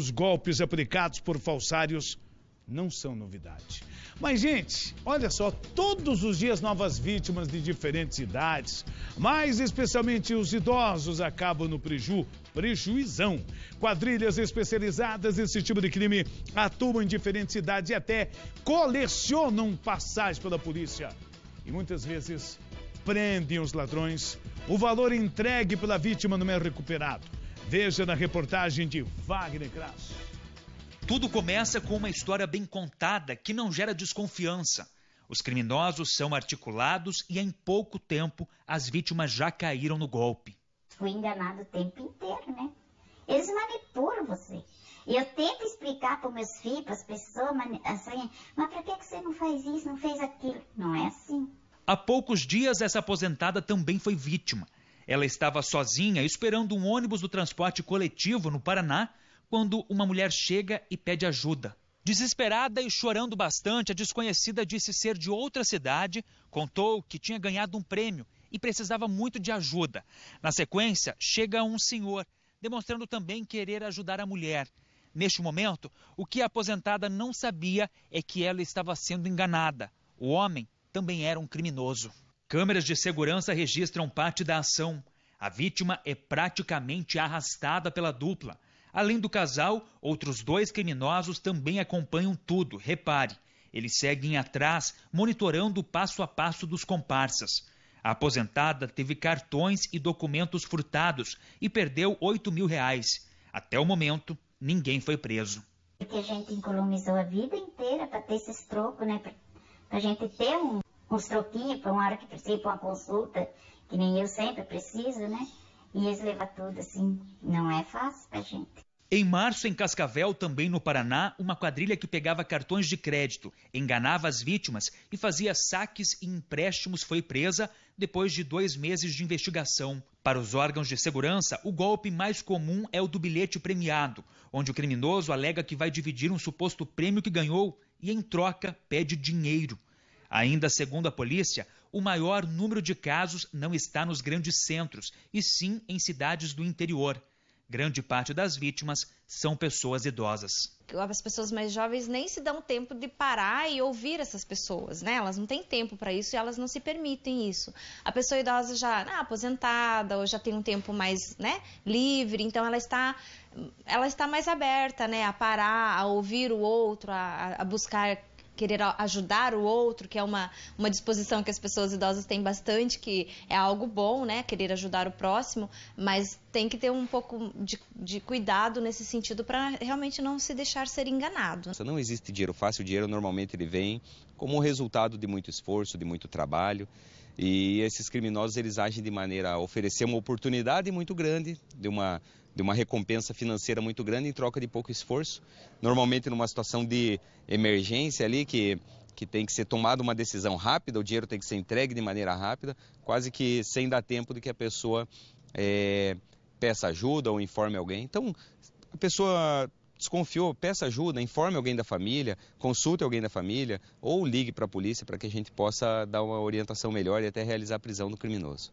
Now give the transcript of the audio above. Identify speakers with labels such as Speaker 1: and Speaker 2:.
Speaker 1: Os golpes aplicados por falsários não são novidade. Mas, gente, olha só, todos os dias novas vítimas de diferentes idades, mais especialmente os idosos, acabam no preju, prejuizão. Quadrilhas especializadas nesse tipo de crime atuam em diferentes idades e até colecionam passagem pela polícia. E muitas vezes prendem os ladrões, o valor entregue pela vítima não é recuperado. Veja na reportagem de Wagner Kraus.
Speaker 2: Tudo começa com uma história bem contada que não gera desconfiança. Os criminosos são articulados e em pouco tempo as vítimas já caíram no golpe. Fui enganado o tempo inteiro, né? Eles manipulam você. E eu tento explicar para os meus filhos, para as pessoas, assim, mas para que você não faz isso, não fez aquilo? Não é assim. Há poucos dias, essa aposentada também foi vítima. Ela estava sozinha esperando um ônibus do transporte coletivo no Paraná quando uma mulher chega e pede ajuda. Desesperada e chorando bastante, a desconhecida disse ser de outra cidade, contou que tinha ganhado um prêmio e precisava muito de ajuda. Na sequência, chega um senhor, demonstrando também querer ajudar a mulher. Neste momento, o que a aposentada não sabia é que ela estava sendo enganada. O homem também era um criminoso. Câmeras de segurança registram parte da ação. A vítima é praticamente arrastada pela dupla. Além do casal, outros dois criminosos também acompanham tudo. Repare, eles seguem atrás, monitorando o passo a passo dos comparsas. A aposentada teve cartões e documentos furtados e perdeu 8 mil reais. Até o momento, ninguém foi preso. Que a gente economizou a vida inteira para ter esses trocos, né? Para a gente ter um, uns troquinhos para uma hora que precisa, uma consulta, que nem eu sempre preciso,
Speaker 3: né? E eles levam tudo assim. Não é fácil
Speaker 2: pra gente. Em março, em Cascavel, também no Paraná, uma quadrilha que pegava cartões de crédito, enganava as vítimas e fazia saques e empréstimos foi presa depois de dois meses de investigação. Para os órgãos de segurança, o golpe mais comum é o do bilhete premiado, onde o criminoso alega que vai dividir um suposto prêmio que ganhou e, em troca, pede dinheiro. Ainda segundo a polícia, o maior número de casos não está nos grandes centros, e sim em cidades do interior. Grande parte das vítimas são pessoas
Speaker 3: idosas. As pessoas mais jovens nem se dão tempo de parar e ouvir essas pessoas, né? Elas não têm tempo para isso e elas não se permitem isso. A pessoa idosa já é aposentada ou já tem um tempo mais, né, livre, então ela está ela está mais aberta, né, a parar, a ouvir o outro, a, a buscar querer ajudar o outro, que é uma, uma disposição que as pessoas idosas têm bastante, que é algo bom, né? Querer ajudar o próximo, mas tem que ter um pouco de, de cuidado nesse sentido para realmente não se deixar ser enganado.
Speaker 4: Não existe dinheiro fácil, o dinheiro normalmente ele vem como resultado de muito esforço, de muito trabalho. E esses criminosos eles agem de maneira a oferecer uma oportunidade muito grande de uma de uma recompensa financeira muito grande em troca de pouco esforço. Normalmente numa situação de emergência ali que que tem que ser tomada uma decisão rápida, o dinheiro tem que ser entregue de maneira rápida, quase que sem dar tempo de que a pessoa é, peça ajuda ou informe alguém. Então, a pessoa desconfiou, peça ajuda, informe alguém da família, consulte alguém da família ou ligue para a polícia para que a gente possa dar uma orientação melhor e até realizar a prisão do criminoso.